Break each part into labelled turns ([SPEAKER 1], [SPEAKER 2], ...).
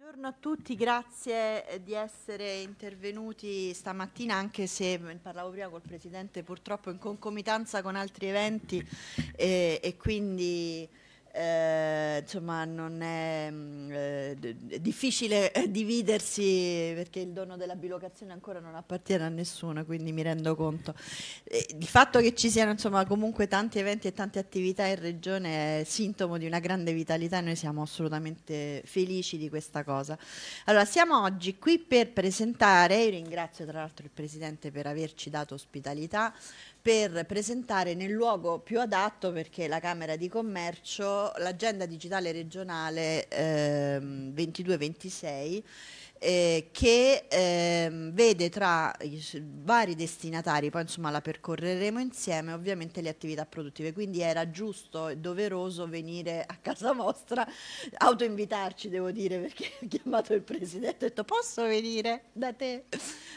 [SPEAKER 1] Buongiorno a tutti, grazie eh, di essere intervenuti stamattina anche se mm, parlavo prima col Presidente purtroppo in concomitanza con altri eventi eh, e quindi eh, insomma non è mm, eh, difficile eh, dividersi perché il dono della bilocazione ancora non appartiene a nessuno quindi mi rendo conto eh, il fatto che ci siano insomma comunque tanti eventi e tante attività in regione è sintomo di una grande vitalità e noi siamo assolutamente felici di questa cosa allora siamo oggi qui per presentare io ringrazio tra l'altro il Presidente per averci dato ospitalità per presentare nel luogo più adatto, perché la Camera di Commercio, l'agenda digitale regionale ehm, 22-26, eh, che ehm, vede tra i vari destinatari, poi insomma la percorreremo insieme, ovviamente le attività produttive, quindi era giusto e doveroso venire a casa vostra, autoinvitarci devo dire perché ho chiamato il Presidente e ho detto posso venire da te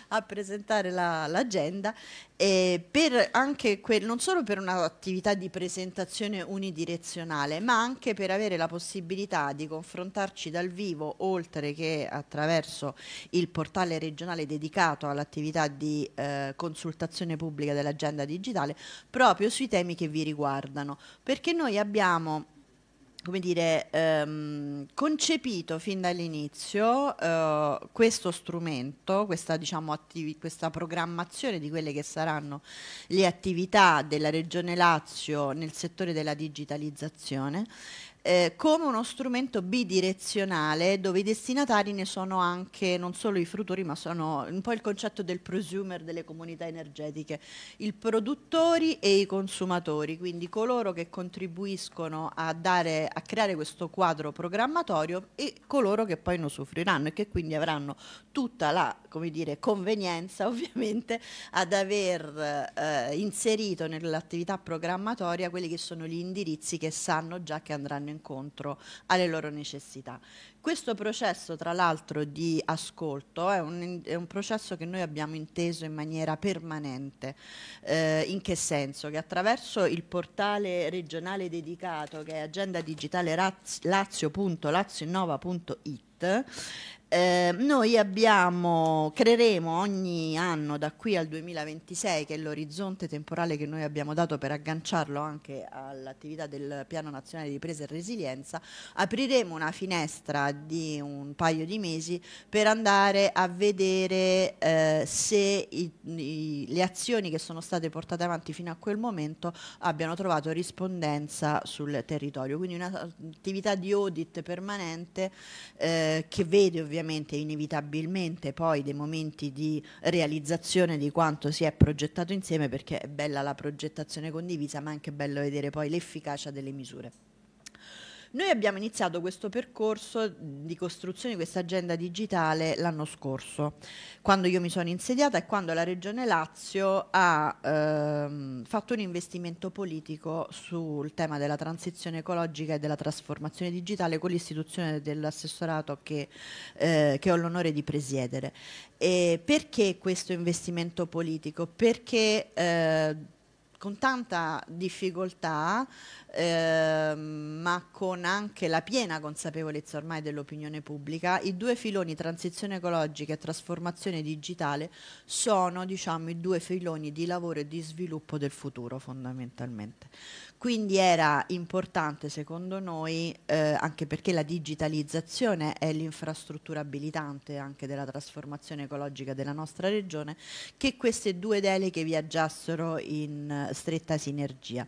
[SPEAKER 1] a presentare l'agenda la, eh, per anche que- non solo per un'attività di presentazione unidirezionale, ma anche per avere la possibilità di confrontarci dal vivo, oltre che attraverso il portale regionale dedicato all'attività di eh, consultazione pubblica dell'agenda digitale, proprio sui temi che vi riguardano. Perché noi abbiamo come dire, ehm, concepito fin dall'inizio eh, questo strumento, questa, diciamo, questa, programmazione di quelle che saranno le attività della Regione Lazio nel settore della digitalizzazione, eh, come uno strumento bidirezionale dove i destinatari ne sono anche non solo i fruttori ma sono un po' il concetto del prosumer delle comunità energetiche, i produttori e i consumatori, quindi coloro che contribuiscono a, dare, a creare questo quadro programmatorio e coloro che poi non soffriranno e che quindi avranno tutta la dire, convenienza ovviamente ad aver eh, inserito nell'attività programmatoria quelli che sono gli indirizzi che sanno già che andranno in incontro alle loro necessità. Questo processo, tra l'altro, di ascolto è un, è un, processo che noi abbiamo inteso in maniera permanente. Eh, in che senso? Che attraverso il portale regionale dedicato che è agenda digitale lazio.lazioinnova.it eh, noi abbiamo, creeremo ogni anno da qui al 2026, che è l'orizzonte temporale che noi abbiamo dato per agganciarlo anche all'attività del Piano Nazionale di Ripresa e Resilienza, apriremo una finestra di un paio di mesi per andare a vedere eh, se i, i, le azioni che sono state portate avanti fino a quel momento abbiano trovato rispondenza sul territorio. Quindi un'attività di audit permanente eh, che vede ovviamente necessariamente inevitabilmente poi dei momenti di realizzazione di quanto si è progettato insieme perché è bella la progettazione condivisa ma è anche bello vedere poi l'efficacia delle misure. Noi abbiamo iniziato questo percorso di costruzione di questa agenda digitale l'anno scorso, quando io mi sono insediata e quando la Regione Lazio ha ehm, fatto un investimento politico sul tema della transizione ecologica e della trasformazione digitale con l'istituzione dell'assessorato che, eh, che, ho l'onore di presiedere. E perché questo investimento politico? Perché eh, con tanta difficoltà, eh, ma con anche la piena consapevolezza ormai dell'opinione pubblica, i due filoni transizione ecologica e trasformazione digitale sono diciamo, i due filoni di lavoro e di sviluppo del futuro fondamentalmente. Quindi era importante secondo noi, eh, anche perché la digitalizzazione è l'infrastruttura abilitante anche della trasformazione ecologica della nostra regione, che queste due deleghe viaggiassero in eh, stretta sinergia.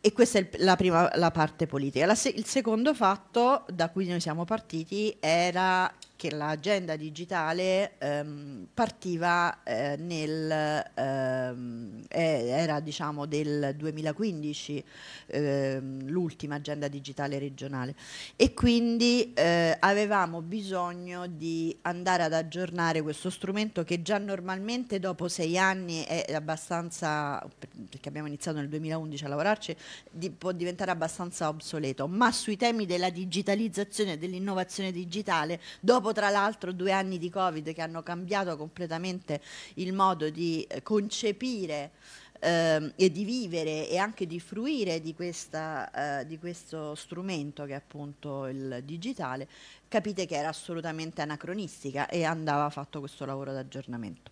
[SPEAKER 1] E questa è la prima la parte politica. La se il secondo fatto da cui noi siamo partiti era che l'agenda digitale ehm, partiva eh, nel, ehm, era diciamo del 2015 ehm, l'ultima agenda digitale regionale e quindi eh, avevamo bisogno di andare ad aggiornare questo strumento che già normalmente dopo sei anni è abbastanza, perché abbiamo iniziato nel 2011 a lavorarci, di, può diventare abbastanza obsoleto, ma sui temi della digitalizzazione e dell'innovazione digitale dopo tra l'altro due anni di Covid che hanno cambiato completamente il modo di eh, concepire eh, e di vivere e anche di fruire di, questa, eh, di questo strumento che è appunto il digitale, capite che era assolutamente anacronistica e andava fatto questo lavoro d'aggiornamento.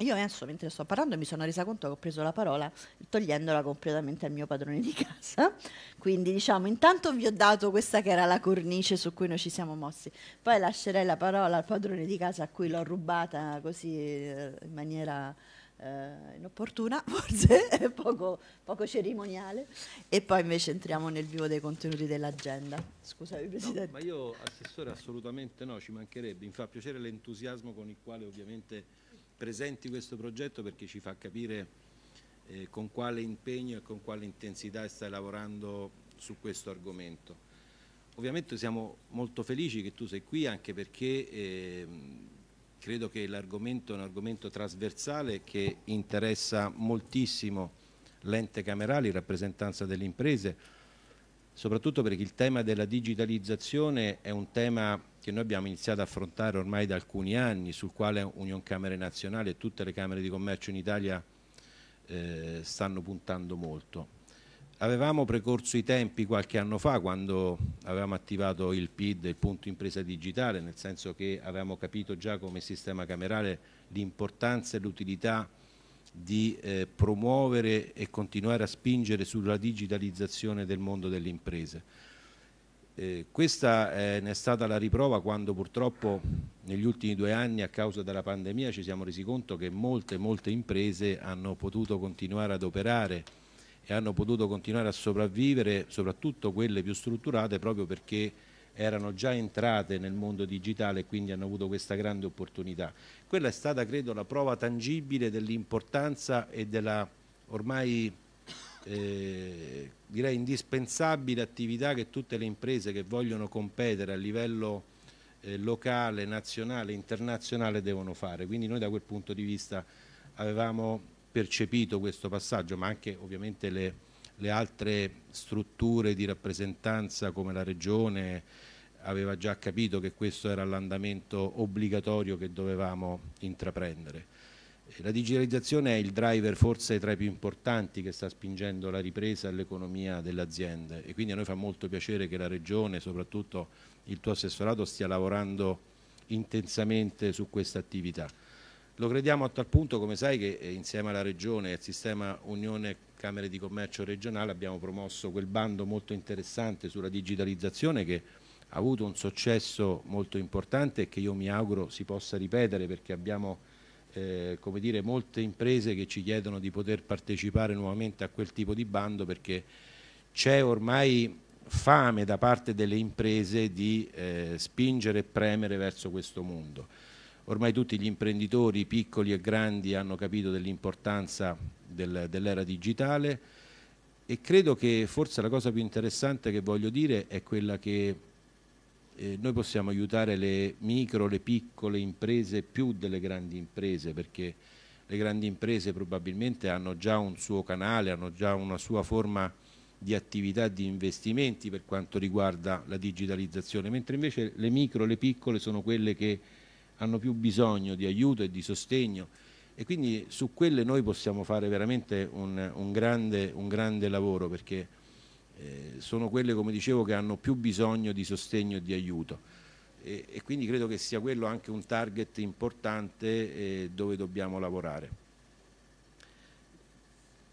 [SPEAKER 1] Io adesso, mentre sto parlando, mi sono resa conto che ho preso la parola togliendola completamente al mio padrone di casa. Quindi, diciamo, intanto vi ho dato questa che era la cornice su cui noi ci siamo mossi. Poi lascerei la parola al padrone di casa a cui l'ho rubata così eh, in maniera eh, inopportuna, forse, poco, poco, cerimoniale. E poi invece entriamo nel vivo dei contenuti dell'agenda. Scusami, Presidente. No,
[SPEAKER 2] ma io, Assessore, assolutamente no, ci mancherebbe. Mi fa piacere l'entusiasmo con il quale ovviamente presenti questo progetto perché ci fa capire eh, con quale impegno e con quale intensità stai lavorando su questo argomento. Ovviamente siamo molto felici che tu sei qui anche perché eh, credo che l'argomento è un argomento trasversale che interessa moltissimo l'ente camerale, in rappresentanza delle imprese, soprattutto perché il tema della digitalizzazione è un tema che noi abbiamo iniziato a affrontare ormai da alcuni anni, sul quale Union Camere Nazionale e tutte le Camere di Commercio in Italia eh, stanno puntando molto. Avevamo precorso i tempi qualche anno fa quando avevamo attivato il PID, il punto impresa digitale, nel senso che avevamo capito già come sistema camerale l'importanza e l'utilità di eh, promuovere e continuare a spingere sulla digitalizzazione del mondo delle imprese eh, questa eh, ne è stata la riprova quando purtroppo negli ultimi due anni a causa della pandemia ci siamo resi conto che molte, molte imprese hanno potuto continuare ad operare e hanno potuto continuare a sopravvivere, soprattutto quelle più strutturate, proprio perché erano già entrate nel mondo digitale e quindi hanno avuto questa grande opportunità. Quella è stata, credo, la prova tangibile dell'importanza e della ormai eh, direi indispensabile attività che tutte le imprese che vogliono competere a livello eh, locale, nazionale, internazionale devono fare. Quindi noi da quel punto di vista avevamo percepito questo passaggio, ma anche ovviamente le, le altre strutture di rappresentanza come la Regione aveva già capito che questo era l'andamento obbligatorio che dovevamo intraprendere. La digitalizzazione è il driver forse tra i più importanti che sta spingendo la ripresa all'economia delle aziende e quindi a noi fa molto piacere che la Regione, soprattutto il tuo assessorato, stia lavorando intensamente su questa attività. Lo crediamo a tal punto, come sai, che eh, insieme alla Regione e al sistema Unione Camere di Commercio regionale abbiamo promosso quel bando molto interessante sulla digitalizzazione che ha avuto un successo molto importante e che io mi auguro si possa ripetere perché abbiamo eh, come dire, molte imprese che ci chiedono di poter partecipare nuovamente a quel tipo di bando perché c'è ormai fame da parte delle imprese di eh, spingere e premere verso questo mondo. Ormai tutti gli imprenditori, piccoli e grandi, hanno capito dell'importanza del, dell'era digitale e credo che forse la cosa più interessante che voglio dire è quella che eh, noi possiamo aiutare le micro, le piccole imprese più delle grandi imprese perché le grandi imprese probabilmente hanno già un suo canale, hanno già una sua forma di attività, di investimenti per quanto riguarda la digitalizzazione, mentre invece le micro, le piccole sono quelle che hanno più bisogno di aiuto e di sostegno e quindi su quelle noi possiamo fare veramente un, un, grande, un grande lavoro perché eh, sono quelle, come dicevo, che hanno più bisogno di sostegno e di aiuto. E, e quindi credo che sia quello anche un target importante eh, dove dobbiamo lavorare.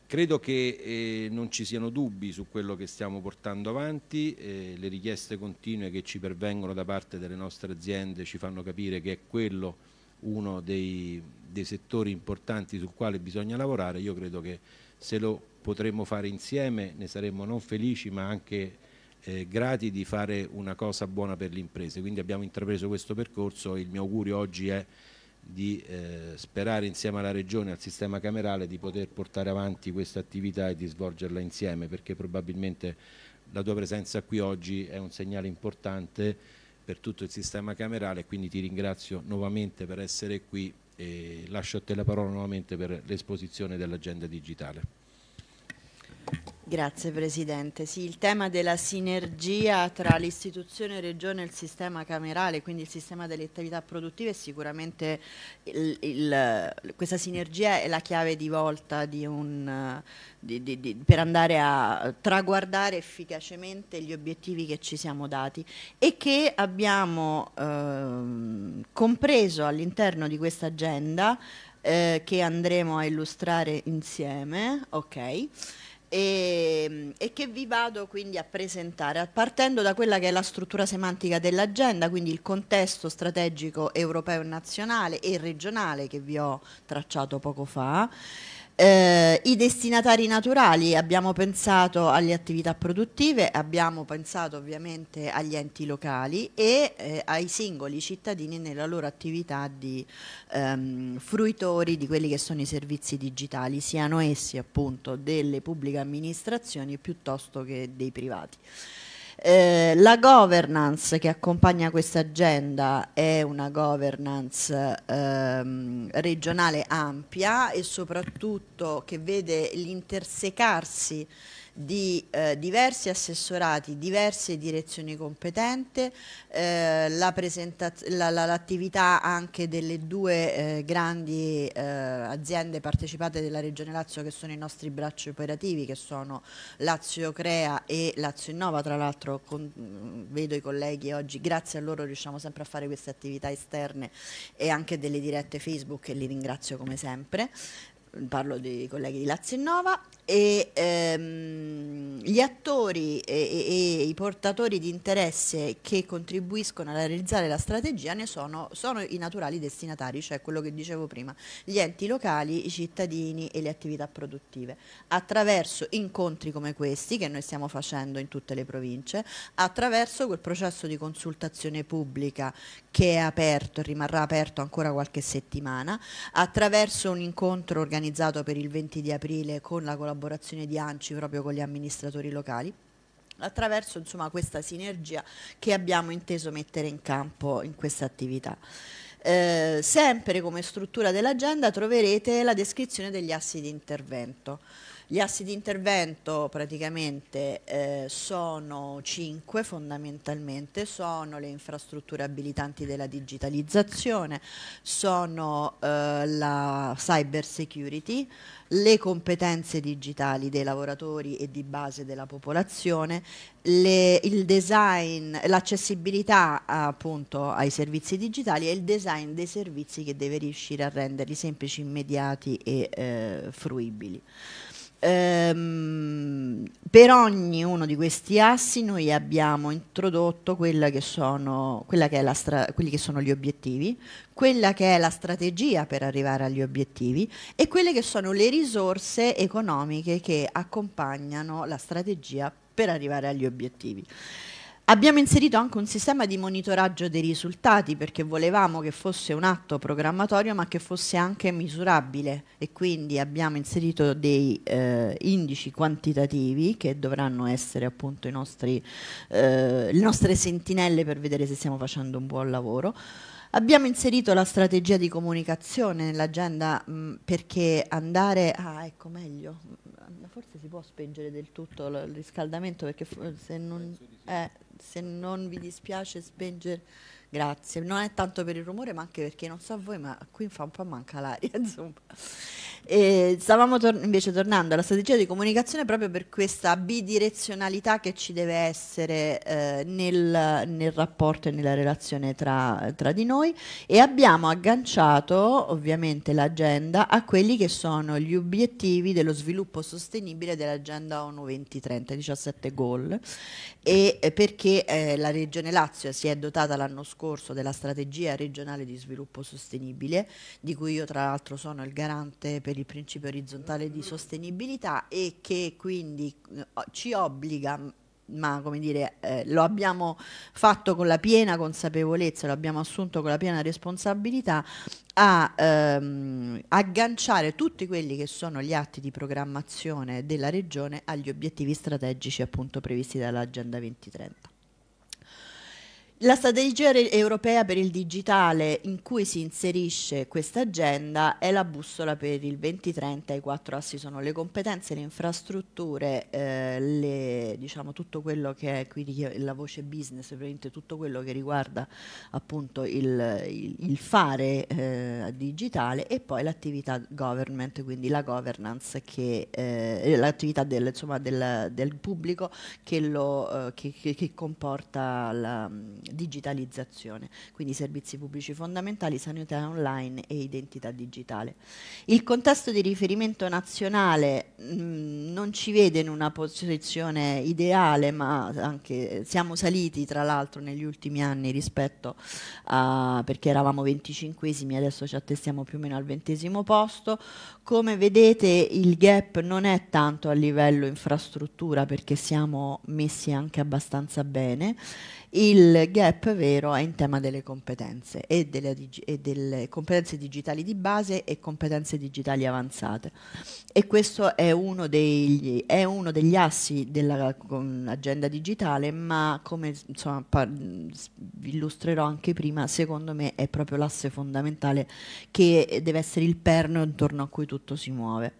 [SPEAKER 2] Credo che eh, non ci siano dubbi su quello che stiamo portando avanti, eh, le richieste continue che ci pervengono da parte delle nostre aziende ci fanno capire che è quello uno dei, dei settori importanti sul quale bisogna lavorare, io credo che se lo potremmo fare insieme ne saremmo non felici ma anche eh, grati di fare una cosa buona per le imprese. Quindi abbiamo intrapreso questo percorso e il mio augurio oggi è di eh, sperare insieme alla Regione e al sistema camerale di poter portare avanti questa attività e di svolgerla insieme perché probabilmente la tua presenza qui oggi è un segnale importante per tutto il sistema camerale quindi ti ringrazio nuovamente per essere qui e lascio a te la parola nuovamente per l'esposizione dell'agenda digitale.
[SPEAKER 1] Grazie Presidente. Sì, il tema della sinergia tra l'istituzione regione e il sistema camerale, quindi il sistema delle attività produttive, è sicuramente il, il, questa sinergia è la chiave di volta di un, di, di, per andare a traguardare efficacemente gli obiettivi che ci siamo dati e che abbiamo ehm, compreso all'interno di questa agenda eh, che andremo a illustrare insieme. Okay e, ehm, e, che vi vado quindi a presentare, partendo da quella che è la struttura semantica dell'agenda, quindi il contesto strategico europeo e nazionale e regionale che vi ho tracciato poco fa. Eh, I destinatari naturali abbiamo pensato alle attività produttive, abbiamo pensato ovviamente agli enti locali e eh, ai singoli cittadini nella loro attività di ehm, fruitori di quelli che sono i servizi digitali, siano essi appunto delle pubbliche amministrazioni piuttosto che dei privati. Eh, la governance che accompagna questa agenda è una governance ehm, regionale ampia e soprattutto che vede l'intersecarsi di eh, diversi assessorati, diverse direzioni competenti, eh, l'attività la la, anche delle due eh, grandi eh, aziende partecipate della Regione Lazio che sono i nostri bracci operativi che sono Lazio Crea e Lazio Innova, tra l'altro mm, vedo i colleghi oggi, grazie a loro riusciamo sempre a fare queste attività esterne e anche delle dirette Facebook e li ringrazio come sempre parlo dei colleghi di Lazio Innova e ehm, gli attori e, e, e, i portatori di interesse che contribuiscono a realizzare la strategia ne sono, sono, i naturali destinatari, cioè quello che dicevo prima, gli enti locali, i cittadini e le attività produttive, attraverso incontri come questi che noi stiamo facendo in tutte le province, attraverso quel processo di consultazione pubblica che è aperto e rimarrà aperto ancora qualche settimana, attraverso un incontro organizzato per il 20 di aprile con la collaborazione collaborazione di ANCI proprio con gli amministratori locali attraverso insomma, questa sinergia che abbiamo inteso mettere in campo in questa attività. Eh, sempre come struttura dell'agenda troverete la descrizione degli assi di intervento. Gli assi di intervento praticamente eh, sono cinque fondamentalmente, sono le infrastrutture abilitanti della digitalizzazione, sono eh, la cyber security, le competenze digitali dei lavoratori e di base della popolazione, le, il design, l'accessibilità appunto ai servizi digitali e il design dei servizi che deve riuscire a renderli semplici, immediati e eh, fruibili. Ehm, per ognuno di questi assi noi abbiamo introdotto che sono, che stra, quelli che sono gli obiettivi, quella che è la strategia per arrivare agli obiettivi e quelle che sono le risorse economiche che accompagnano la strategia per arrivare agli obiettivi. Abbiamo inserito anche un sistema di monitoraggio dei risultati perché volevamo che fosse un atto programmatorio ma che fosse anche misurabile e quindi abbiamo inserito dei eh, indici quantitativi che dovranno essere appunto nostri, eh, le nostre sentinelle per vedere se stiamo facendo un buon lavoro. Abbiamo inserito la strategia di comunicazione nell'agenda mm, perché andare... Ah, ecco meglio forse si può spengere del tutto il riscaldamento perché se non, eh, se non vi dispiace spengere Grazie, non è tanto per il rumore ma anche perché non so voi ma qui fa un po' manca l'aria insomma. E stavamo tor invece tornando alla strategia di comunicazione proprio per questa bidirezionalità che ci deve essere eh, nel, nel, rapporto e nella relazione tra, tra di noi e abbiamo agganciato ovviamente l'agenda a quelli che sono gli obiettivi dello sviluppo sostenibile dell'agenda ONU 2030, 17 goal e eh, perché eh, la regione Lazio si è dotata l'anno scorso scorso della strategia regionale di sviluppo sostenibile, di cui io tra l'altro sono il garante per il principio orizzontale di sostenibilità e che quindi eh, ci obbliga ma come dire, eh, lo abbiamo fatto con la piena consapevolezza, lo abbiamo assunto con la piena responsabilità a ehm, agganciare tutti quelli che sono gli atti di programmazione della regione agli obiettivi strategici appunto previsti dall'Agenda 2030. La strategia europea per il digitale in cui si inserisce questa agenda è la bussola per il 2030, i quattro assi sono le competenze, le infrastrutture, eh, le, diciamo, tutto quello che è quindi la voce business, tutto quello che riguarda appunto il, il, il fare eh, digitale e poi l'attività government, quindi la governance, eh, l'attività del, del, del, pubblico che, lo, eh, che, che, che comporta la digitalizzazione, quindi servizi pubblici fondamentali, sanità online e identità digitale. Il contesto di riferimento nazionale mh, mm, non ci vede in una posizione ideale, ma anche eh, siamo saliti tra l'altro negli ultimi anni rispetto a perché eravamo 25esimi, adesso ci attestiamo più o meno al ventesimo posto. Come vedete il gap non è tanto a livello infrastruttura perché siamo messi anche abbastanza bene il gap vero è in tema delle competenze e delle, e delle competenze digitali di base e competenze digitali avanzate. E questo è uno degli, è uno degli assi dell'agenda digitale, ma come insomma, illustrerò anche prima, secondo me è proprio l'asse fondamentale che deve essere il perno intorno a cui tutto si muove.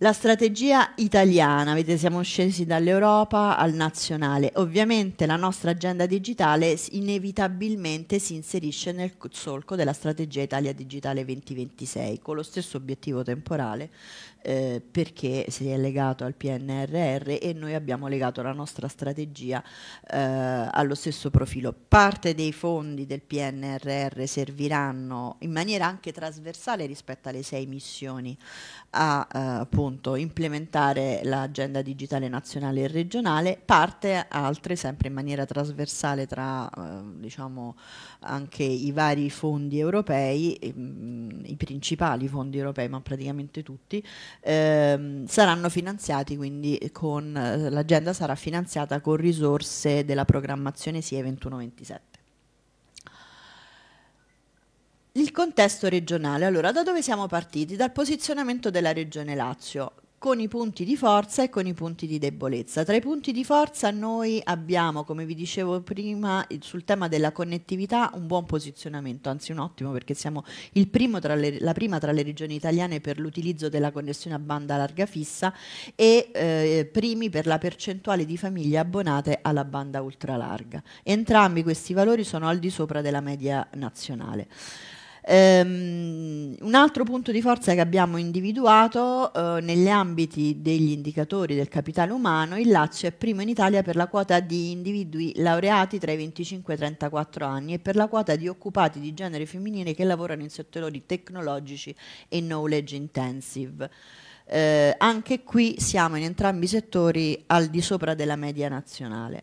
[SPEAKER 1] La strategia italiana, vedete siamo scesi dall'Europa al nazionale, ovviamente la nostra agenda digitale inevitabilmente si inserisce nel solco della strategia Italia Digitale 2026 con lo stesso obiettivo temporale eh, perché si è legato al PNRR e noi abbiamo legato la nostra strategia eh, allo stesso profilo. Parte dei fondi del PNRR serviranno in maniera anche trasversale rispetto alle sei missioni a eh, appunto, implementare l'agenda digitale nazionale e regionale, parte altre sempre in maniera trasversale tra eh, diciamo, anche i vari fondi europei, ehm, i principali fondi europei ma praticamente tutti, ehm, saranno finanziati quindi con, eh, l'agenda sarà finanziata con risorse della programmazione SIE 21-27. Il contesto regionale, allora da dove siamo partiti? Dal posizionamento della regione Lazio, con i punti di forza e con i punti di debolezza. Tra i punti di forza noi abbiamo, come vi dicevo prima, sul tema della connettività un buon posizionamento, anzi un ottimo perché siamo le, la prima tra le regioni italiane per l'utilizzo della connessione a banda larga fissa e eh, primi per la percentuale di famiglie abbonate alla banda ultralarga. Entrambi questi valori sono al di sopra della media nazionale. Um, un altro punto di forza che abbiamo individuato uh, negli ambiti degli indicatori del capitale umano, il Lazio è primo in Italia per la quota di individui laureati tra i 25 e i 34 anni e per la quota di occupati di genere femminile che lavorano in settori tecnologici e knowledge intensive. Eh, anche qui siamo in entrambi i settori al di sopra della media nazionale.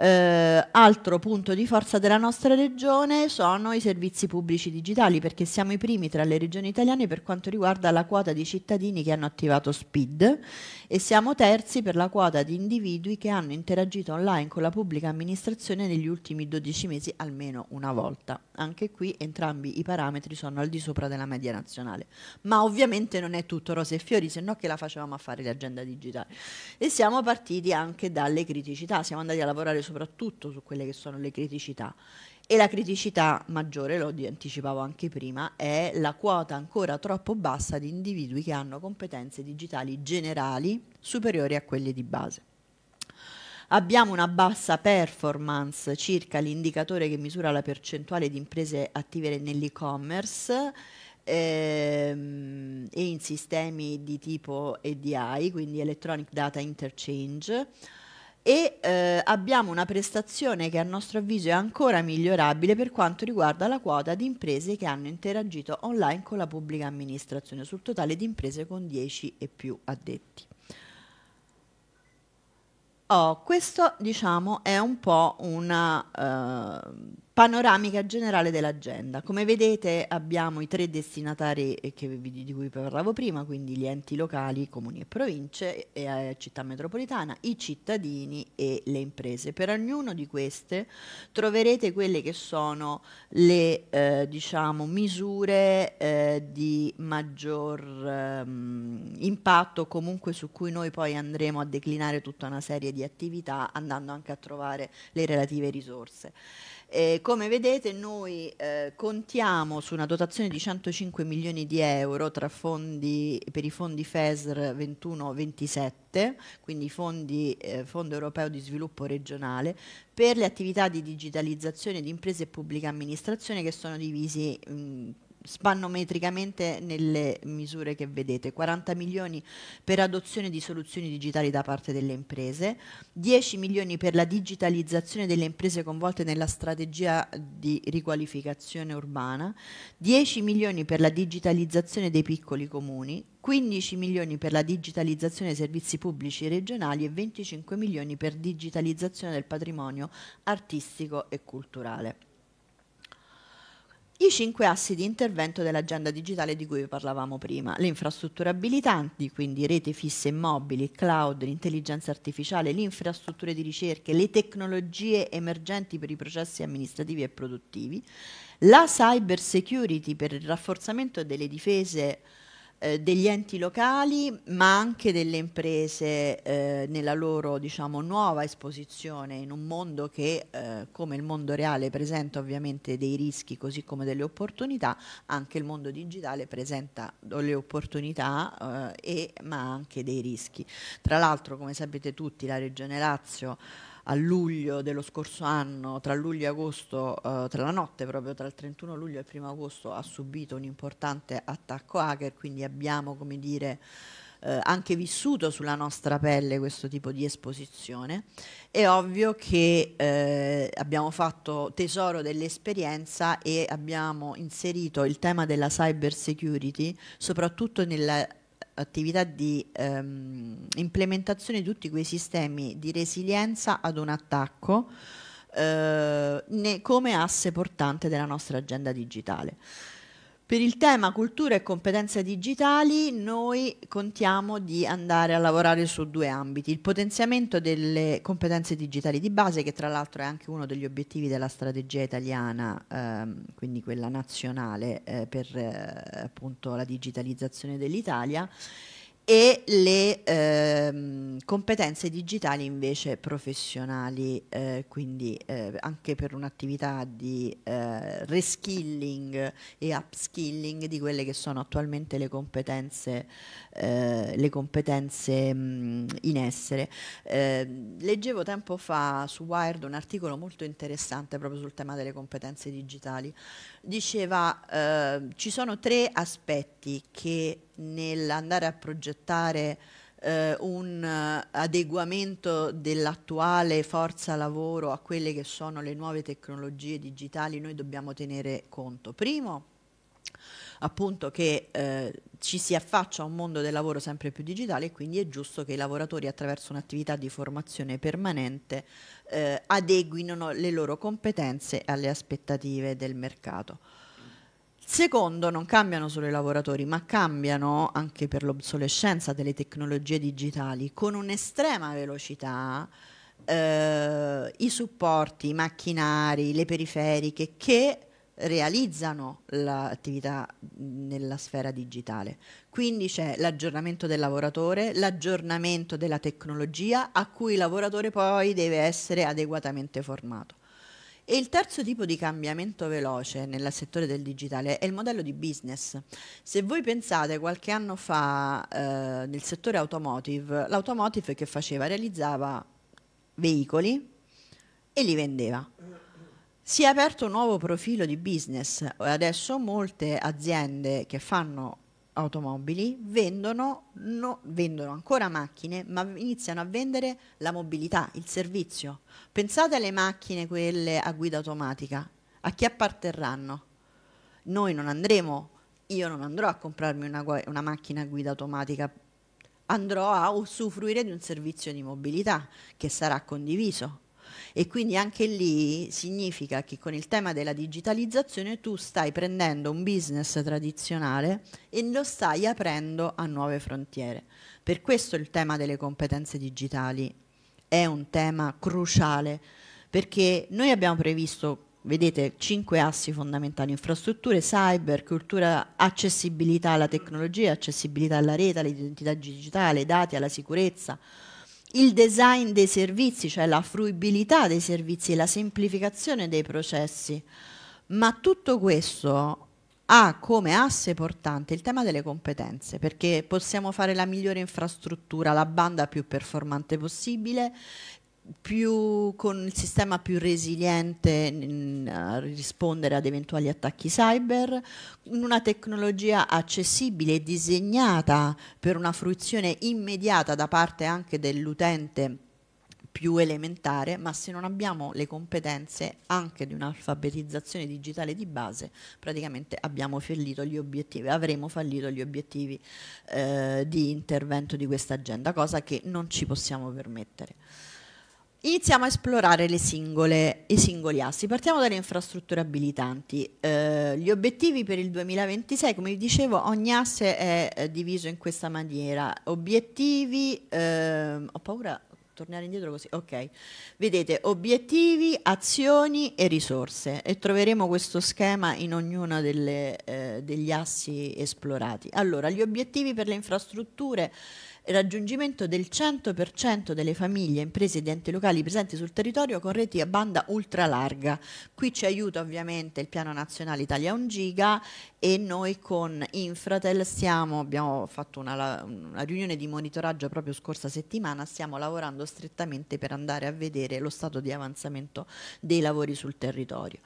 [SPEAKER 1] Eh, altro punto di forza della nostra regione sono i servizi pubblici digitali, perché siamo i primi tra le regioni italiane per quanto riguarda la quota di cittadini che hanno attivato SPID e siamo terzi per la quota di individui che hanno interagito online con la pubblica amministrazione negli ultimi 12 mesi almeno una volta. Anche qui entrambi i parametri sono al di sopra della media nazionale. Ma ovviamente non è tutto rose e fiori, se no che la facevamo a fare l'agenda digitale. E siamo partiti anche dalle criticità, siamo andati a lavorare soprattutto su quelle che sono le criticità. E la criticità maggiore, lo anticipavo anche prima, è la quota ancora troppo bassa di individui che hanno competenze digitali generali superiori a quelle di base. Abbiamo una bassa performance circa l'indicatore che misura la percentuale di imprese attive nell'e-commerce ehm, e in sistemi di tipo EDI, quindi Electronic Data Interchange e eh, abbiamo una prestazione che a nostro avviso è ancora migliorabile per quanto riguarda la quota di imprese che hanno interagito online con la pubblica amministrazione sul totale di imprese con 10 e più addetti. Oh, questo diciamo è un po' una... Eh, panoramica generale dell'agenda. Come vedete abbiamo i tre destinatari eh, vi, di cui parlavo prima, quindi gli enti locali, comuni e province, e, e, eh, città metropolitana, i cittadini e le imprese. Per ognuno di queste troverete quelle che sono le eh, diciamo, misure eh, di maggior eh, impatto, comunque su cui noi poi andremo a declinare tutta una serie di attività andando anche a trovare le relative risorse. Eh, come vedete noi eh, contiamo su una dotazione di 105 milioni di euro fondi, per i fondi FESR 21-27, quindi fondi, eh, Fondo Europeo di Sviluppo Regionale, per le attività di digitalizzazione di imprese e pubblica amministrazione che sono divisi mh, spannometricamente nelle misure che vedete, 40 milioni per adozione di soluzioni digitali da parte delle imprese, 10 milioni per la digitalizzazione delle imprese coinvolte nella strategia di riqualificazione urbana, 10 milioni per la digitalizzazione dei piccoli comuni, 15 milioni per la digitalizzazione dei servizi pubblici regionali e 25 milioni per digitalizzazione del patrimonio artistico e culturale i cinque assi di intervento dell'agenda digitale di cui parlavamo prima, le infrastrutture abilitanti, quindi rete fisse e mobili, cloud, l'intelligenza artificiale, le infrastrutture di ricerca, le tecnologie emergenti per i processi amministrativi e produttivi, la cyber security per il rafforzamento delle difese eh, degli enti locali ma anche delle imprese eh, nella loro diciamo, nuova esposizione in un mondo che eh, come il mondo reale presenta ovviamente dei rischi così come delle opportunità, anche il mondo digitale presenta delle opportunità eh, e, ma anche dei rischi. Tra l'altro come sapete tutti la Regione Lazio a luglio dello scorso anno, tra luglio e agosto, eh, tra la notte proprio tra il 31 luglio e il 1 agosto, ha subito un importante attacco hacker, quindi abbiamo come dire eh, anche vissuto sulla nostra pelle questo tipo di esposizione. È ovvio che eh, abbiamo fatto tesoro dell'esperienza e abbiamo inserito il tema della cyber security soprattutto nella attività di ehm, implementazione di tutti quei sistemi di resilienza ad un attacco eh, come asse portante della nostra agenda digitale. Per il tema cultura e competenze digitali noi contiamo di andare a lavorare su due ambiti, il potenziamento delle competenze digitali di base che tra l'altro è anche uno degli obiettivi della strategia italiana, ehm, quindi quella nazionale eh, per eh, appunto la digitalizzazione dell'Italia e le ehm, competenze digitali invece professionali, eh, quindi eh, anche per un'attività di eh, reskilling e upskilling di quelle che sono attualmente le competenze, eh, le competenze mh, mm, in essere. Ehm, leggevo tempo fa su Wired un articolo molto interessante proprio sul tema delle competenze digitali. Diceva ehm, ci sono tre aspetti che nell'andare a progettare progettare eh, un eh, adeguamento dell'attuale forza lavoro a quelle che sono le nuove tecnologie digitali, noi dobbiamo tenere conto. Primo, appunto che eh, ci si affaccia a un mondo del lavoro sempre più digitale e quindi è giusto che i lavoratori attraverso un'attività di formazione permanente eh, adeguino le loro competenze alle aspettative del mercato. Secondo, non cambiano solo i lavoratori, ma cambiano anche per l'obsolescenza delle tecnologie digitali con un'estrema velocità eh, i supporti, i macchinari, le periferiche che realizzano l'attività nella sfera digitale. Quindi c'è l'aggiornamento del lavoratore, l'aggiornamento della tecnologia a cui il lavoratore poi deve essere adeguatamente formato. E il terzo tipo di cambiamento veloce nel settore del digitale è il modello di business. Se voi pensate qualche anno fa eh, nel settore automotive, l'automotive che faceva? Realizzava veicoli e li vendeva. Si è aperto un nuovo profilo di business, adesso molte aziende che fanno automobili, vendono, no, vendono, ancora macchine, ma iniziano a vendere la mobilità, il servizio. Pensate alle macchine, quelle a guida automatica, a chi apparterranno? Noi non andremo, io non andrò a comprarmi una, una macchina a guida automatica, andrò a usufruire di un servizio di mobilità che sarà condiviso e quindi anche lì significa che con il tema della digitalizzazione tu stai prendendo un business tradizionale e lo stai aprendo a nuove frontiere. Per questo il tema delle competenze digitali è un tema cruciale perché noi abbiamo previsto vedete cinque assi fondamentali, infrastrutture, cyber, cultura, accessibilità alla tecnologia, accessibilità alla rete, all'identità digitale, dati, alla sicurezza, il design dei servizi, cioè la fruibilità dei servizi, la semplificazione dei processi, ma tutto questo ha come asse portante il tema delle competenze, perché possiamo fare la migliore infrastruttura, la banda più performante possibile, più, con il sistema più resiliente a eh, rispondere ad eventuali attacchi cyber, in una tecnologia accessibile e disegnata per una fruizione immediata da parte anche dell'utente più elementare, ma se non abbiamo le competenze anche di un'alfabetizzazione digitale di base, praticamente abbiamo fallito gli obiettivi, avremo fallito gli obiettivi eh, di intervento di questa agenda, cosa che non ci possiamo permettere. Iniziamo a esplorare singole, i singoli assi. Partiamo dalle infrastrutture abilitanti. Eh, gli obiettivi per il 2026, come vi dicevo, ogni asse è diviso in questa maniera. Obiettivi, eh, ho paura tornare indietro così, ok. Vedete, obiettivi, azioni e risorse e troveremo questo schema in ognuno delle, eh, degli assi esplorati. Allora, gli obiettivi per le infrastrutture raggiungimento del 100% delle famiglie, imprese ed enti locali presenti sul territorio con reti a banda ultralarga. Qui ci aiuta ovviamente il Piano Nazionale Italia 1 Giga e noi con Infratel stiamo, abbiamo fatto una, una riunione di monitoraggio proprio scorsa settimana, stiamo lavorando strettamente per andare a vedere lo stato di avanzamento dei lavori sul territorio.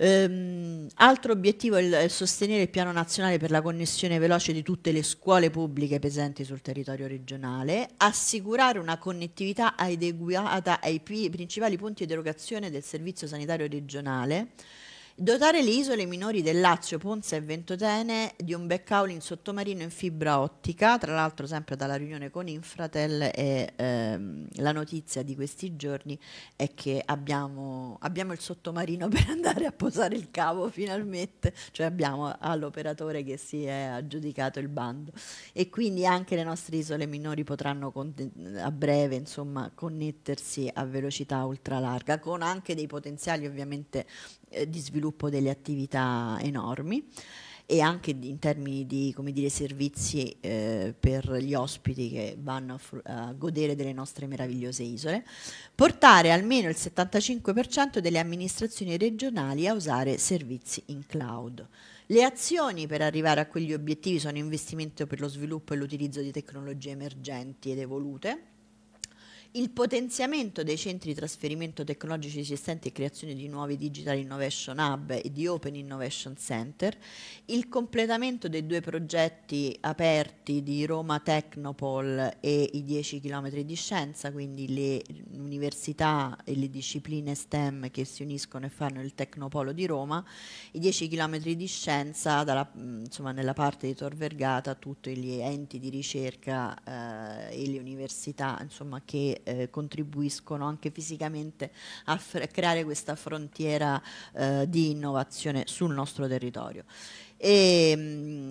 [SPEAKER 1] Ehm, altro obiettivo è, il, è sostenere il piano nazionale per la connessione veloce di tutte le scuole pubbliche presenti sul territorio regionale, assicurare una connettività adeguata ai principali punti di erogazione del servizio sanitario regionale, Dotare le isole minori del Lazio, Ponza e Ventotene di un in sottomarino in fibra ottica, tra l'altro sempre dalla riunione con Infratel e ehm, la notizia di questi giorni è che abbiamo, abbiamo, il sottomarino per andare a posare il cavo finalmente, cioè abbiamo all'operatore che si è aggiudicato il bando e quindi anche le nostre isole minori potranno a breve insomma, connettersi a velocità ultralarga con anche dei potenziali ovviamente eh, di sviluppo delle attività enormi e anche in termini di dire, servizi eh, per gli ospiti che vanno a, a, godere delle nostre meravigliose isole, portare almeno il 75% delle amministrazioni regionali a usare servizi in cloud. Le azioni per arrivare a quegli obiettivi sono investimento per lo sviluppo e l'utilizzo di tecnologie emergenti ed evolute, il potenziamento dei centri di trasferimento tecnologici esistenti e creazione di nuovi Digital Innovation Hub e di Open Innovation Center, il completamento dei due progetti aperti di Roma Technopol e i 10 km di scienza, quindi le università e le discipline STEM che si uniscono e fanno il Tecnopolo di Roma, i 10 km di scienza dalla, insomma, nella parte di Tor Vergata, tutti gli enti di ricerca eh, e le università insomma, che eh, contribuiscono anche fisicamente a creare questa frontiera eh, di innovazione sul nostro territorio. E mm,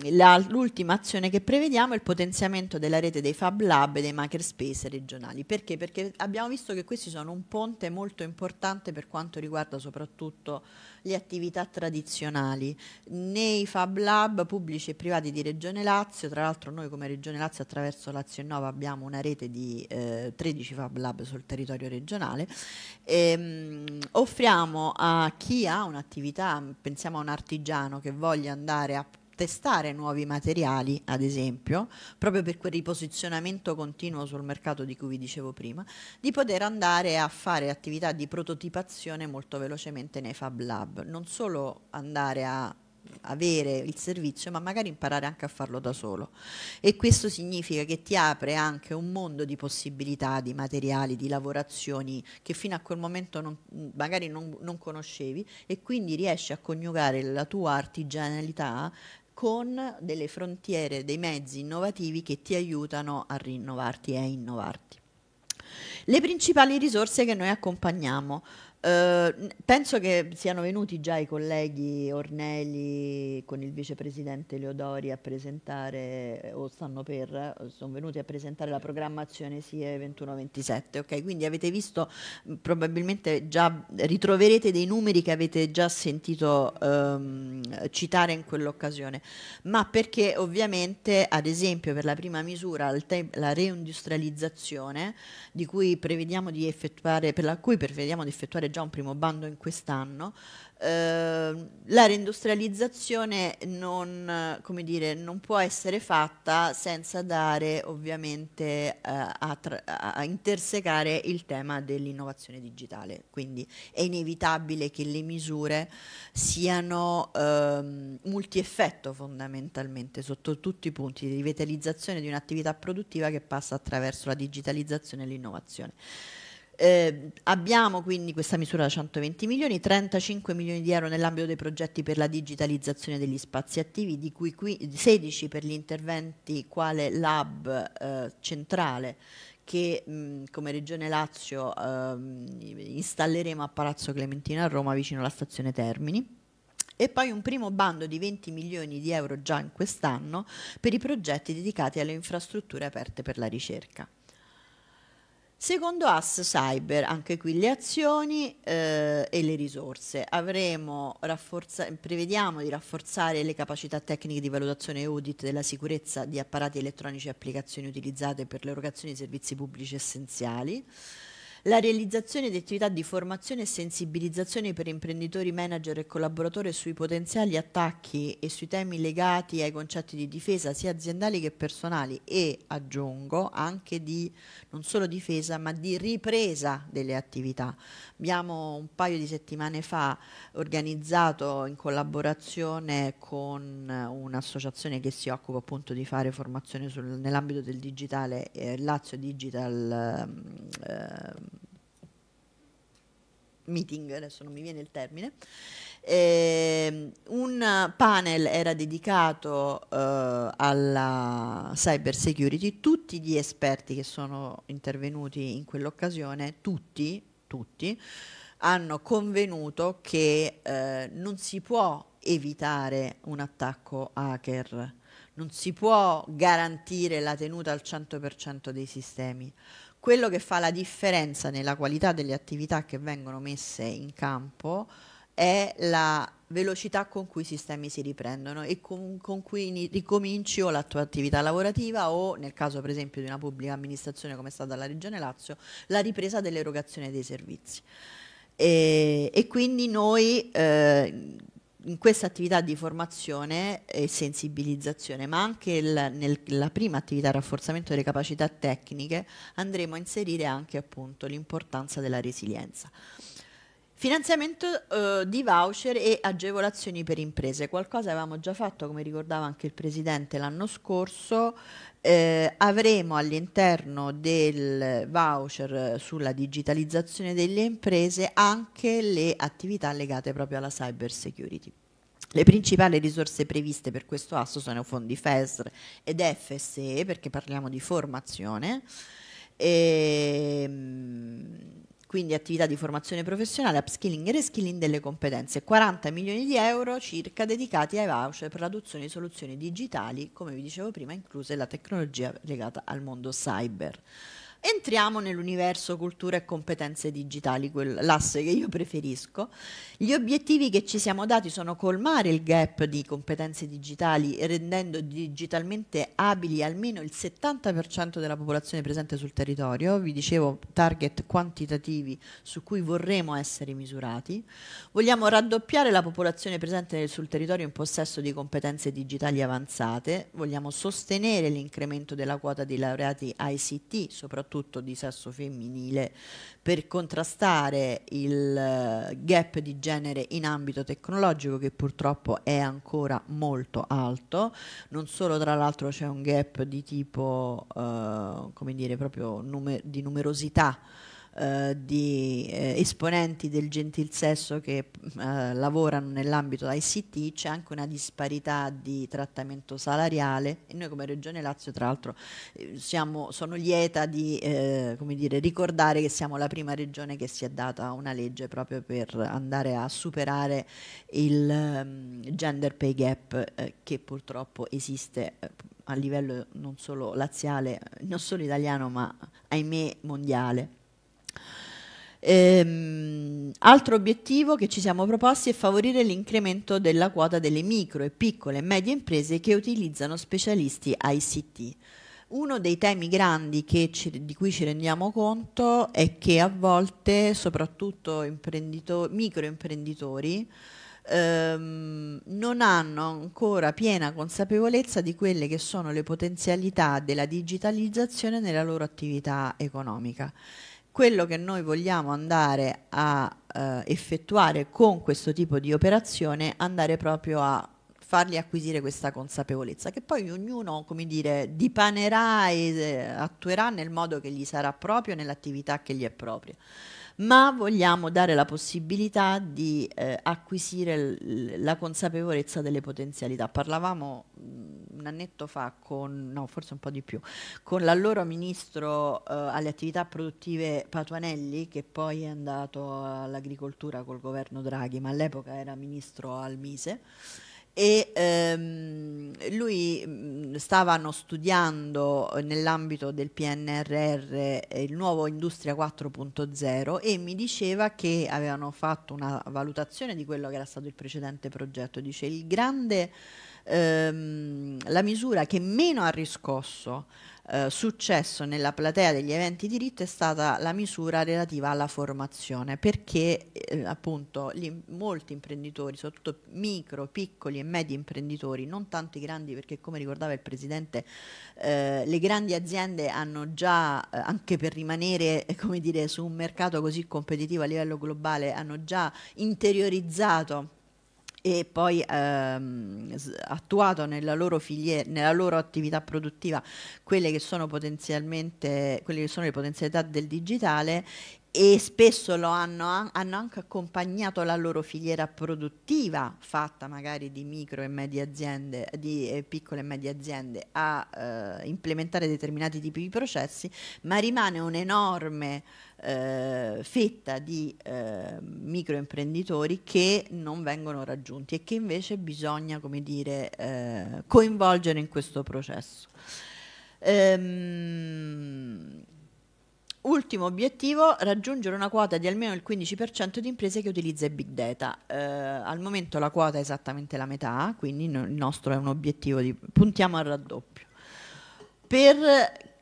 [SPEAKER 1] l'ultima azione che prevediamo è il potenziamento della rete dei Fab Lab e dei makerspace regionali. Perché? Perché abbiamo visto che questi sono un ponte molto importante per quanto riguarda soprattutto le attività tradizionali. Nei Fab Lab pubblici e privati di Regione Lazio, tra l'altro noi come Regione Lazio attraverso Lazio Innova abbiamo una rete di eh, 13 Fab Lab sul territorio regionale, ehm, offriamo a chi ha un'attività, pensiamo a un artigiano che voglia andare andare a testare nuovi materiali, ad esempio, proprio per quel riposizionamento continuo sul mercato di cui vi dicevo prima, di poter andare a fare attività di prototipazione molto velocemente nei Fab Lab, non solo andare a avere il servizio, ma magari imparare anche a farlo da solo. E questo significa che ti apre anche un mondo di possibilità, di materiali, di lavorazioni che fino a quel momento non, magari non, non conoscevi e quindi riesci a coniugare la tua artigianalità con delle frontiere, dei mezzi innovativi che ti aiutano a rinnovarti e a innovarti. Le principali risorse che noi accompagniamo Ehm, penso che siano venuti già i colleghi Ornelli con il vicepresidente Leodori a presentare, o stanno per, sono venuti a presentare la programmazione SIE 21-27, ok? Quindi avete visto, probabilmente già ritroverete dei numeri che avete già sentito um, citare in quell'occasione, ma perché ovviamente, ad esempio, per la prima misura, la reindustrializzazione, di cui prevediamo di effettuare, per la cui prevediamo di effettuare apre già un primo bando in quest'anno, eh, la reindustrializzazione non, dire, non, può essere fatta senza dare ovviamente eh, a, a, intersecare il tema dell'innovazione digitale, quindi è inevitabile che le misure siano eh, multieffetto fondamentalmente sotto tutti i punti di rivitalizzazione di un'attività produttiva che passa attraverso la digitalizzazione e l'innovazione. Eh, abbiamo quindi questa misura da 120 milioni, 35 milioni di euro nell'ambito dei progetti per la digitalizzazione degli spazi attivi, di cui 16 per gli interventi quale lab eh, centrale che mh, come Regione Lazio eh, installeremo a Palazzo Clementino a Roma vicino alla stazione Termini e poi un primo bando di 20 milioni di euro già in quest'anno per i progetti dedicati alle infrastrutture aperte per la ricerca. Secondo ass cyber, anche qui le azioni eh, e le risorse. Avremo, prevediamo di rafforzare le capacità tecniche di valutazione e audit della sicurezza di apparati elettronici e applicazioni utilizzate per l'erogazione di servizi pubblici essenziali la realizzazione di attività di formazione e sensibilizzazione per imprenditori, manager e collaboratori sui potenziali attacchi e sui temi legati ai concetti di difesa sia aziendali che personali e aggiungo anche di non solo difesa ma di ripresa delle attività. Abbiamo un paio di settimane fa organizzato in collaborazione con un'associazione che si occupa appunto di fare formazione nell'ambito del digitale, eh, Lazio Digital eh, meeting, adesso non mi viene il termine, eh, un panel era dedicato eh, alla cyber security, tutti gli esperti che sono intervenuti in quell'occasione, tutti, tutti, hanno convenuto che eh, non si può evitare un attacco hacker, non si può garantire la tenuta al 100% dei sistemi, quello che fa la differenza nella qualità delle attività che vengono messe in campo è la velocità con cui i sistemi si riprendono e con, con cui ricominci o la tua attività lavorativa o nel caso per esempio di una pubblica amministrazione come è stata la Regione Lazio, la ripresa dell'erogazione dei servizi. E, e quindi noi eh, in questa attività di formazione e sensibilizzazione, ma anche il, nella prima attività rafforzamento delle capacità tecniche, andremo a inserire anche l'importanza della resilienza. Finanziamento eh, di voucher e agevolazioni per imprese, qualcosa avevamo già fatto, come ricordava anche il Presidente l'anno scorso, eh, avremo all'interno del voucher eh, sulla digitalizzazione delle imprese anche le attività legate proprio alla cyber security. Le principali risorse previste per questo asso sono fondi FESR ed FSE, perché parliamo di formazione, e, ehm, quindi attività di formazione professionale, upskilling e reskilling delle competenze, 40 milioni di euro circa dedicati ai voucher per l'adozione di soluzioni digitali, come vi dicevo prima, incluse la tecnologia legata al mondo cyber. Entriamo nell'universo cultura e competenze digitali, l'asse che io preferisco. Gli obiettivi che ci siamo dati sono colmare il gap di competenze digitali rendendo digitalmente abili almeno il 70% della popolazione presente sul territorio, vi dicevo target quantitativi su cui vorremmo essere misurati. Vogliamo raddoppiare la popolazione presente sul territorio in possesso di competenze digitali avanzate, vogliamo sostenere l'incremento della quota di laureati ICT, soprattutto soprattutto di sesso femminile, per contrastare il eh, gap di genere in ambito tecnologico che purtroppo è ancora molto alto, non solo tra l'altro c'è un gap di tipo, eh, come dire, proprio numer di numerosità eh, di eh, esponenti del gentil sesso che eh, lavorano nell'ambito ICT, c'è anche una disparità di trattamento salariale e noi come Regione Lazio tra l'altro eh, siamo, sono lieta di dire, ricordare che siamo la prima regione che si è data una legge proprio per andare a superare il um, gender pay gap che purtroppo esiste a livello non solo laziale, non solo italiano, ma ahimè mondiale. Ehm, altro obiettivo che ci siamo proposti è favorire l'incremento della quota delle micro e piccole e medie imprese che utilizzano specialisti ICT. Uno dei temi grandi ci, di cui ci rendiamo conto è che a volte, soprattutto microimprenditori, ehm, non hanno ancora piena consapevolezza di quelle che sono le potenzialità della digitalizzazione nella loro attività economica quello che noi vogliamo andare a eh, effettuare con questo tipo di operazione, andare proprio a fargli acquisire questa consapevolezza che poi ognuno, come dire, dipanerà e eh, attuerà nel modo che gli sarà proprio nell'attività che gli è propria ma vogliamo dare la possibilità di eh, acquisire la consapevolezza delle potenzialità. Parlavamo mm, un annetto fa con, no, forse un po' di più, con l'allora ministro eh, alle attività produttive Patuanelli, che poi è andato all'agricoltura col governo Draghi, ma all'epoca era ministro al Mise e ehm, lui mm, stavano studiando eh, nell'ambito del PNRR eh, il nuovo Industria 4.0 e mi diceva che avevano fatto una valutazione di quello che era stato il precedente progetto, dice il grande ehm, la misura che meno ha riscosso eh, successo nella platea degli eventi diritto è stata la misura relativa alla formazione, perché eh, appunto gli, molti imprenditori, soprattutto micro, piccoli e medi imprenditori, non tanti grandi, perché come ricordava il Presidente, eh, le grandi aziende hanno già, eh, anche per rimanere eh, come dire, su un mercato così competitivo a livello globale, hanno già interiorizzato e poi ehm, attuato nella loro, filiera, nella loro attività produttiva quelle che, sono potenzialmente, quelle che sono le potenzialità del digitale e spesso hanno, hanno, anche accompagnato la loro filiera produttiva, fatta magari di micro e medie aziende, di eh, piccole e medie aziende, a eh, implementare determinati tipi di processi, ma rimane un'enorme eh, fetta di eh, microimprenditori che non vengono raggiunti e che invece bisogna, come dire, eh, coinvolgere in questo processo. Ehm, ultimo obiettivo, raggiungere una quota di almeno il 15% di imprese che utilizza i big data. Eh, al momento la quota è esattamente la metà, quindi il nostro è un obiettivo di puntiamo al raddoppio. Per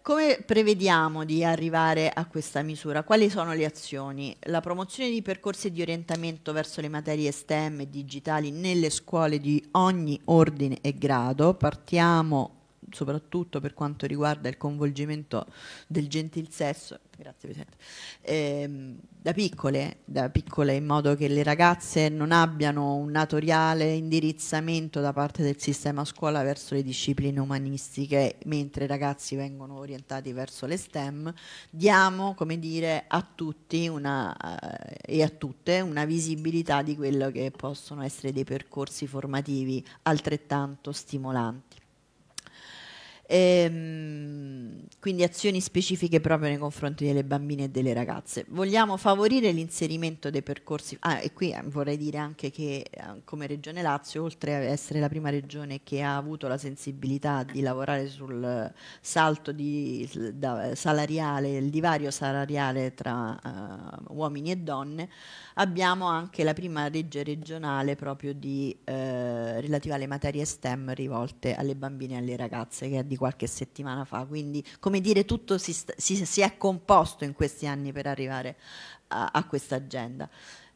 [SPEAKER 1] come prevediamo di arrivare a questa misura? Quali sono le azioni? La promozione di percorsi di orientamento verso le materie STEM e digitali nelle scuole di ogni ordine e grado. Partiamo soprattutto per quanto riguarda il coinvolgimento del gentil sesso, grazie Presidente, ehm, da, piccole, da piccole, in modo che le ragazze non abbiano un naturale indirizzamento da parte del sistema scuola verso le discipline umanistiche, mentre i ragazzi vengono orientati verso le STEM, diamo come dire, a tutti una, eh, e a tutte una visibilità di quello che possono essere dei percorsi formativi altrettanto stimolanti. Ehm, quindi azioni specifiche proprio nei confronti delle bambine e delle ragazze. Vogliamo favorire l'inserimento dei percorsi, ah, e qui eh, vorrei dire anche che eh, come Regione Lazio, oltre ad essere la prima regione che ha avuto la sensibilità di lavorare sul salto di, da, salariale, il divario salariale tra uh, uomini e donne, abbiamo anche la prima legge regionale proprio di, uh, relativa alle materie STEM rivolte alle bambine e alle ragazze, che è di di qualche settimana fa, quindi come dire tutto si, si, si è composto in questi anni per arrivare a, a questa agenda.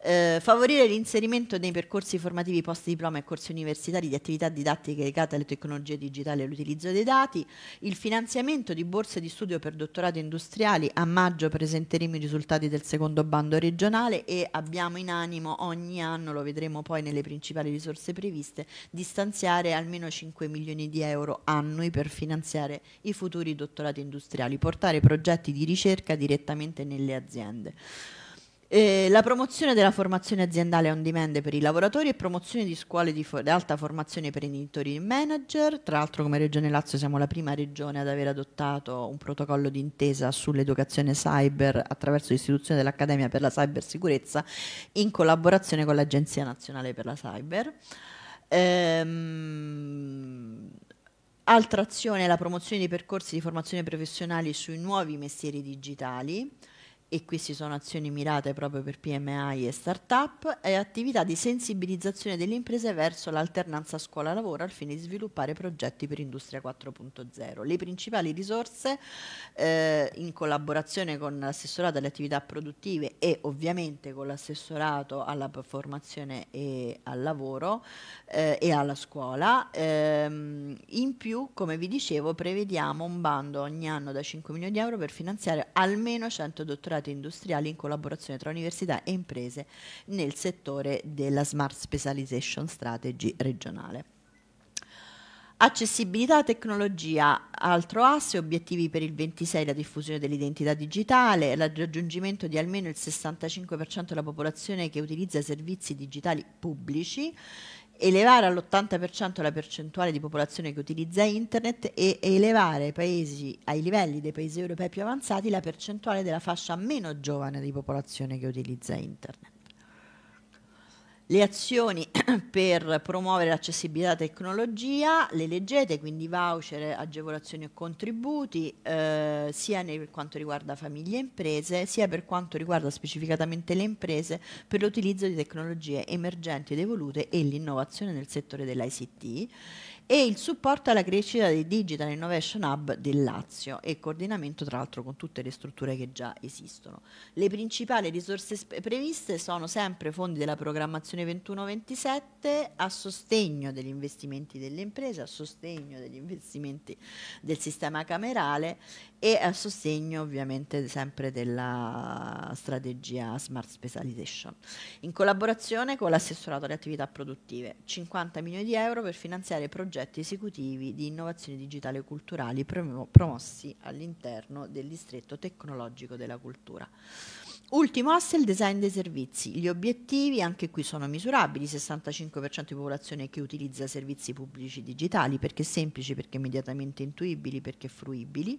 [SPEAKER 1] Eh, favorire l'inserimento nei percorsi formativi post diploma e corsi universitari di attività didattiche legate alle tecnologie digitali e all'utilizzo dei dati, il finanziamento di borse di studio per dottorato industriali, a maggio presenteremo i risultati del secondo bando regionale e abbiamo in animo ogni anno, lo vedremo poi nelle principali risorse previste, di stanziare almeno 5 milioni di euro annui per finanziare i futuri dottorati industriali, portare progetti di ricerca direttamente nelle aziende. Eh, la promozione della formazione aziendale on demand per i lavoratori e promozione di scuole di, for- di alta formazione per editori e manager. Tra l'altro come Regione Lazio siamo la prima regione ad aver adottato un protocollo d'intesa sull'educazione cyber attraverso l'istituzione dell'Accademia per la Cybersicurezza in collaborazione con l'Agenzia Nazionale per la Cyber. Ehm, altra azione è la promozione di percorsi di formazione professionale sui nuovi mestieri digitali e queste sono azioni mirate proprio per PMI e start-up, e attività di sensibilizzazione delle imprese verso l'alternanza scuola-lavoro al fine di sviluppare progetti per Industria 4.0. Le principali risorse, eh, in collaborazione con l'assessorato alle attività produttive e ovviamente con l'assessorato alla formazione e al lavoro eh, e alla scuola, ehm, in più, come vi dicevo, prevediamo un bando ogni anno da 5 milioni di euro per finanziare almeno 100 dottorati partenariato industriale in collaborazione tra università e imprese nel settore della Smart Specialization Strategy regionale. Accessibilità, e tecnologia, altro asse, obiettivi per il 26, la diffusione dell'identità digitale, il raggiungimento di almeno il 65% della popolazione che utilizza servizi digitali pubblici, elevare all'80% la percentuale di popolazione che utilizza internet e elevare ai, paesi, ai livelli dei paesi europei più avanzati la percentuale della fascia meno giovane di popolazione che utilizza internet le azioni per promuovere l'accessibilità tecnologia, le leggete, quindi voucher, agevolazioni o contributi, eh, sia per quanto riguarda famiglie e imprese, sia per quanto riguarda specificatamente le imprese per l'utilizzo di tecnologie emergenti ed evolute e l'innovazione nel settore dell'ICT e il supporto alla crescita del Digital Innovation Hub del Lazio e coordinamento tra l'altro con tutte le strutture che già esistono. Le principali risorse previste sono sempre fondi della programmazione 21-27 a sostegno degli investimenti delle imprese, a sostegno degli investimenti del sistema camerale e a sostegno ovviamente sempre della strategia Smart Specialization. In collaborazione con l'assessorato alle attività produttive, 50 milioni di euro per finanziare progetti progetti esecutivi di innovazione digitale e culturali promossi all'interno del distretto tecnologico della cultura. Ultimo asse il design dei servizi. Gli obiettivi anche qui sono misurabili, 65% di popolazione che utilizza servizi pubblici digitali perché semplici, perché immediatamente intuibili, perché fruibili.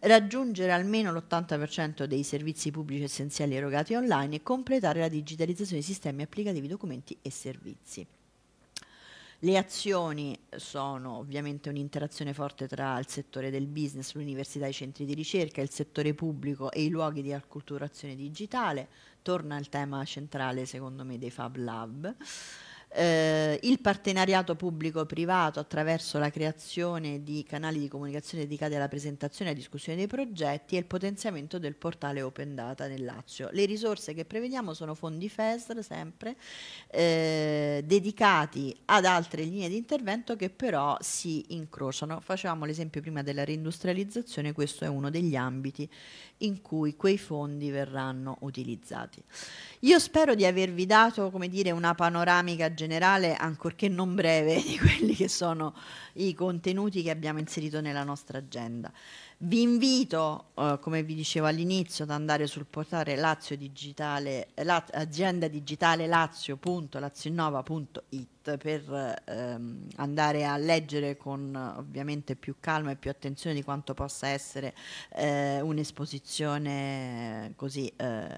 [SPEAKER 1] Raggiungere almeno l'80% dei servizi pubblici essenziali erogati online e completare la digitalizzazione di sistemi applicativi, documenti e servizi. Le azioni sono ovviamente un'interazione forte tra il settore del business, l'università, i centri di ricerca, il settore pubblico e i luoghi di acculturazione digitale. Torna al tema centrale, secondo me, dei Fab Lab eh, il partenariato pubblico-privato attraverso la creazione di canali di comunicazione dedicati alla presentazione e alla discussione dei progetti e il potenziamento del portale Open Data nel Lazio. Le risorse che prevediamo sono fondi FESR sempre eh, dedicati ad altre linee di intervento che però si incrociano. Facevamo l'esempio prima della reindustrializzazione, questo è uno degli ambiti in cui quei fondi verranno utilizzati. Io spero di avervi dato come dire, una panoramica generale, ancorché non breve, di quelli che sono i contenuti che abbiamo inserito nella nostra agenda. Vi invito, eh, come vi dicevo all'inizio, ad andare sul portale Lazio Digitale, la, agenda digitale lazio.lazionova.it per ehm, andare a leggere con ovviamente più calma e più attenzione di quanto possa essere eh, un'esposizione così eh,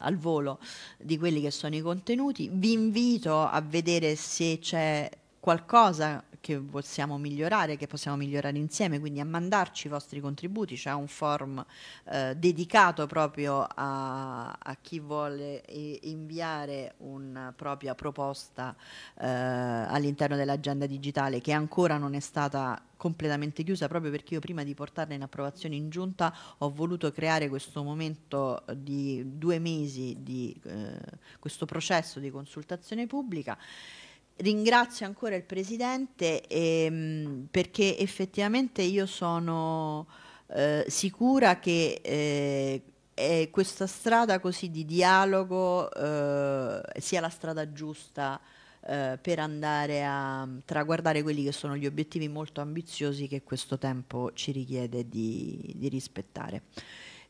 [SPEAKER 1] al volo di quelli che sono i contenuti. Vi invito a vedere se c'è qualcosa che possiamo migliorare, che possiamo migliorare insieme, quindi a mandarci i vostri contributi, c'è un form eh, dedicato proprio a, a, chi vuole inviare una propria proposta eh, all'interno dell'agenda digitale che ancora non è stata completamente chiusa proprio perché io prima di portarla in approvazione in giunta ho voluto creare questo momento di due mesi di eh, questo processo di consultazione pubblica Ringrazio ancora il Presidente ehm, perché effettivamente io sono eh, sicura che eh, è questa strada così di dialogo eh, sia la strada giusta eh, per andare a traguardare quelli che sono gli obiettivi molto ambiziosi che questo tempo ci richiede di, di rispettare.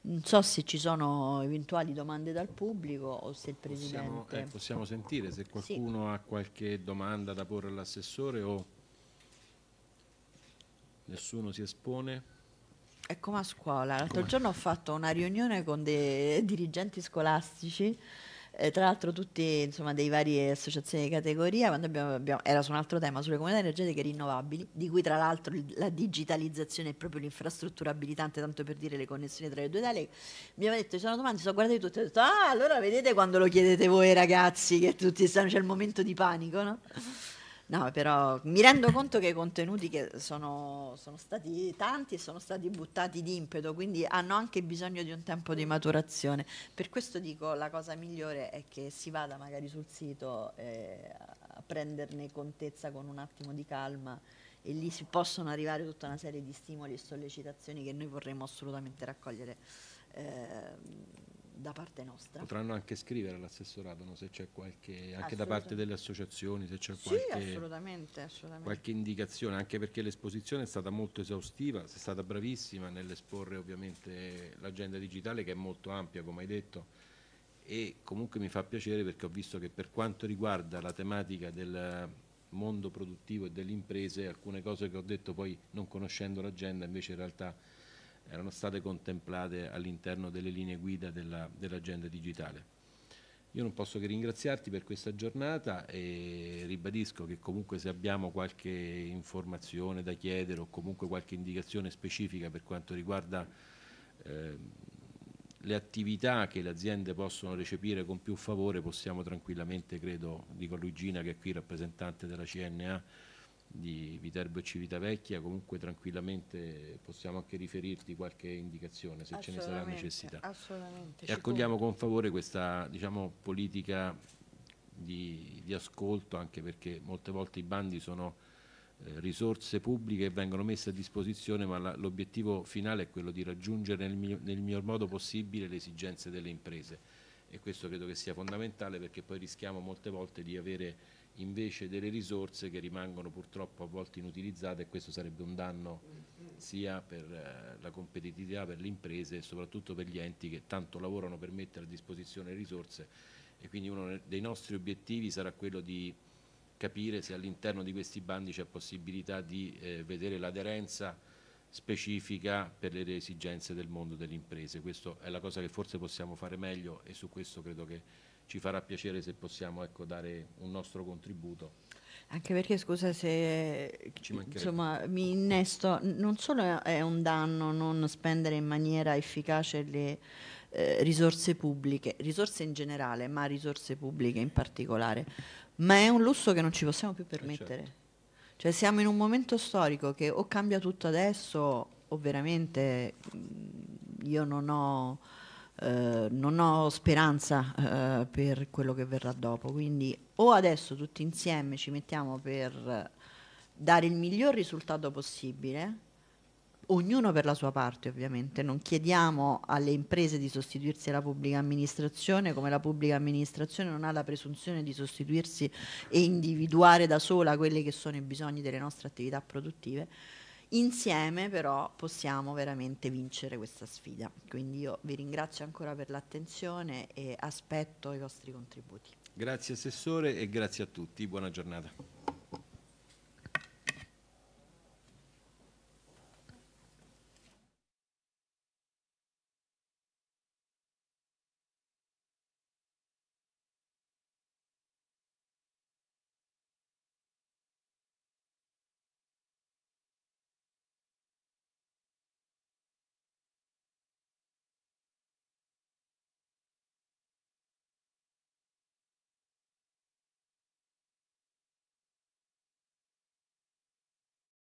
[SPEAKER 1] Non so se ci sono eventuali domande dal pubblico o se il ecco, Presidente... Possiamo, eh,
[SPEAKER 2] possiamo sentire se qualcuno sì. ha qualche domanda da porre all'assessore o nessuno si espone. È come a scuola, l'altro giorno
[SPEAKER 1] ho fatto una riunione con dei dirigenti scolastici eh, tra l'altro tutti insomma, dei vari associazioni di categoria, quando abbiamo, abbiamo, era su un altro tema, sulle comunità energetiche rinnovabili, di cui tra l'altro la digitalizzazione è proprio l'infrastruttura abilitante, tanto per dire le connessioni tra le due tele, mi aveva detto ci sono domande, sono guardate tutte e ho detto ah allora vedete quando lo chiedete voi ragazzi che tutti stanno, c'è il momento di panico, no? No, però mi rendo conto che i contenuti che sono, sono stati tanti e sono stati buttati d'impeto, quindi hanno anche bisogno di un tempo di maturazione. Per questo dico la cosa migliore è che si vada magari sul sito eh, a prenderne contezza con un attimo di calma e lì si possono arrivare tutta una serie di stimoli e sollecitazioni che noi vorremmo assolutamente raccogliere. Eh, da parte nostra. Potranno
[SPEAKER 2] anche scrivere all'assessorato no? se c'è qualche, anche da parte delle associazioni, se c'è qualche, sì,
[SPEAKER 1] assolutamente, assolutamente. qualche
[SPEAKER 2] indicazione, anche perché l'esposizione è stata molto esaustiva, sei stata bravissima nell'esporre ovviamente l'agenda digitale che è molto ampia come hai detto e comunque mi fa piacere perché ho visto che per quanto riguarda la tematica del mondo produttivo e delle imprese alcune cose che ho detto poi non conoscendo l'agenda invece in realtà erano state contemplate all'interno delle linee guida dell'agenda dell digitale. Io non posso che ringraziarti per questa giornata e ribadisco che comunque se abbiamo qualche informazione da chiedere o comunque qualche indicazione specifica per quanto riguarda eh, le attività che le aziende possono recepire con più favore possiamo tranquillamente, credo, dico a Luigina che è qui rappresentante della CNA, di Viterbo e Civitavecchia, comunque tranquillamente possiamo anche riferirti qualche indicazione se ce ne sarà necessità. Assolutamente. E accogliamo con favore questa diciamo, politica di, di, ascolto, anche perché molte volte i bandi sono eh, risorse pubbliche e vengono messe a disposizione, ma l'obiettivo finale è quello di raggiungere nel, mio, nel miglior modo possibile le esigenze delle imprese e questo credo che sia fondamentale perché poi rischiamo molte volte di avere invece delle risorse che rimangono purtroppo a volte inutilizzate e questo sarebbe un danno sia per eh, la competitività, per le imprese e soprattutto per gli enti che tanto lavorano per mettere a disposizione risorse e quindi uno dei nostri obiettivi sarà quello di capire se all'interno di questi bandi c'è possibilità di eh, vedere l'aderenza specifica per le esigenze del mondo delle imprese. Questa è la cosa che forse possiamo fare meglio e su questo credo che ci farà piacere se possiamo ecco, dare un nostro contributo.
[SPEAKER 1] Anche perché, scusa se insomma, mi innesto, non solo è un danno non spendere in maniera efficace le eh, risorse pubbliche, risorse in generale, ma risorse pubbliche in particolare, ma è un lusso che non ci possiamo più eh, permettere. Eh certo. Cioè siamo in un momento storico che o cambia tutto adesso o veramente mm, io non ho eh, non ho speranza eh, per quello che verrà dopo, quindi o adesso tutti insieme ci mettiamo per dare il miglior risultato possibile, ognuno per la sua parte ovviamente, non chiediamo alle imprese di sostituirsi alla pubblica amministrazione come la pubblica amministrazione non ha la presunzione di sostituirsi e individuare da sola quelli che sono i bisogni delle nostre attività produttive, Insieme però possiamo veramente vincere questa sfida. Quindi io vi ringrazio ancora per l'attenzione e aspetto i vostri contributi.
[SPEAKER 2] Grazie Assessore e grazie a tutti. Buona giornata.